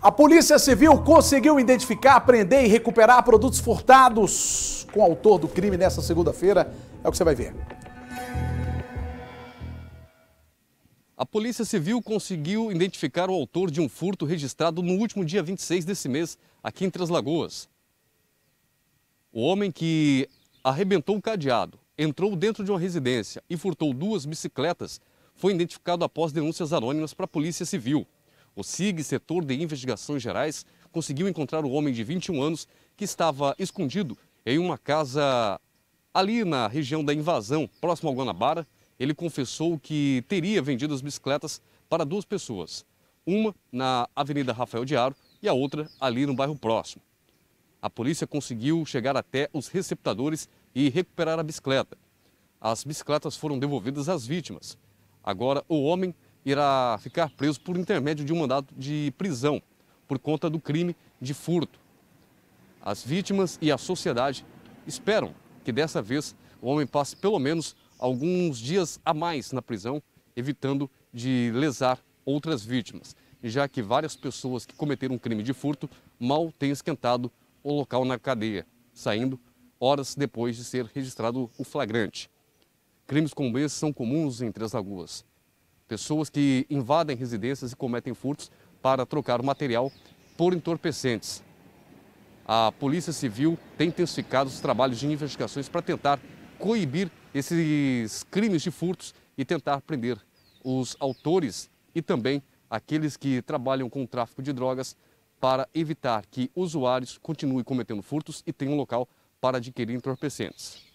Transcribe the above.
A Polícia Civil conseguiu identificar, prender e recuperar produtos furtados com o autor do crime nesta segunda-feira. É o que você vai ver. A Polícia Civil conseguiu identificar o autor de um furto registrado no último dia 26 desse mês, aqui em Três Lagoas. O homem que arrebentou o cadeado, entrou dentro de uma residência e furtou duas bicicletas foi identificado após denúncias anônimas para a Polícia Civil. O SIG, Setor de Investigações Gerais, conseguiu encontrar o homem de 21 anos que estava escondido em uma casa ali na região da invasão, próximo ao Guanabara. Ele confessou que teria vendido as bicicletas para duas pessoas, uma na Avenida Rafael Diaro e a outra ali no bairro próximo. A polícia conseguiu chegar até os receptadores e recuperar a bicicleta. As bicicletas foram devolvidas às vítimas. Agora, o homem irá ficar preso por intermédio de um mandato de prisão por conta do crime de furto. As vítimas e a sociedade esperam que dessa vez o homem passe pelo menos alguns dias a mais na prisão, evitando de lesar outras vítimas, já que várias pessoas que cometeram um crime de furto mal têm esquentado o local na cadeia, saindo horas depois de ser registrado o flagrante. Crimes como esse são comuns em Três Lagoas. Pessoas que invadem residências e cometem furtos para trocar o material por entorpecentes. A Polícia Civil tem intensificado os trabalhos de investigações para tentar coibir esses crimes de furtos e tentar prender os autores e também aqueles que trabalham com o tráfico de drogas para evitar que usuários continuem cometendo furtos e tenham um local para adquirir entorpecentes.